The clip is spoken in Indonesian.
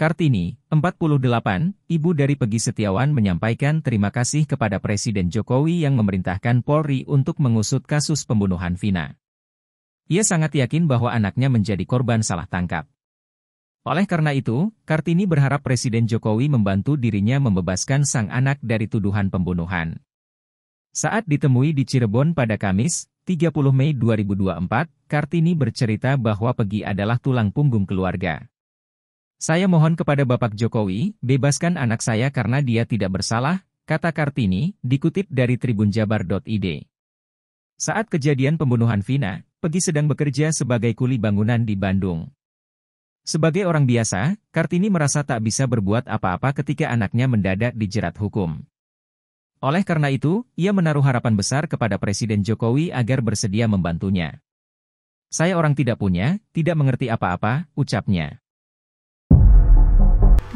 Kartini, 48, ibu dari Pegi Setiawan menyampaikan terima kasih kepada Presiden Jokowi yang memerintahkan Polri untuk mengusut kasus pembunuhan Vina. Ia sangat yakin bahwa anaknya menjadi korban salah tangkap. Oleh karena itu, Kartini berharap Presiden Jokowi membantu dirinya membebaskan sang anak dari tuduhan pembunuhan. Saat ditemui di Cirebon pada Kamis, 30 Mei 2024, Kartini bercerita bahwa Pegi adalah tulang punggung keluarga. Saya mohon kepada Bapak Jokowi, bebaskan anak saya karena dia tidak bersalah, kata Kartini, dikutip dari tribunjabar.id. Saat kejadian pembunuhan Vina, Pegi sedang bekerja sebagai kuli bangunan di Bandung. Sebagai orang biasa, Kartini merasa tak bisa berbuat apa-apa ketika anaknya mendadak dijerat hukum. Oleh karena itu, ia menaruh harapan besar kepada Presiden Jokowi agar bersedia membantunya. Saya orang tidak punya, tidak mengerti apa-apa, ucapnya.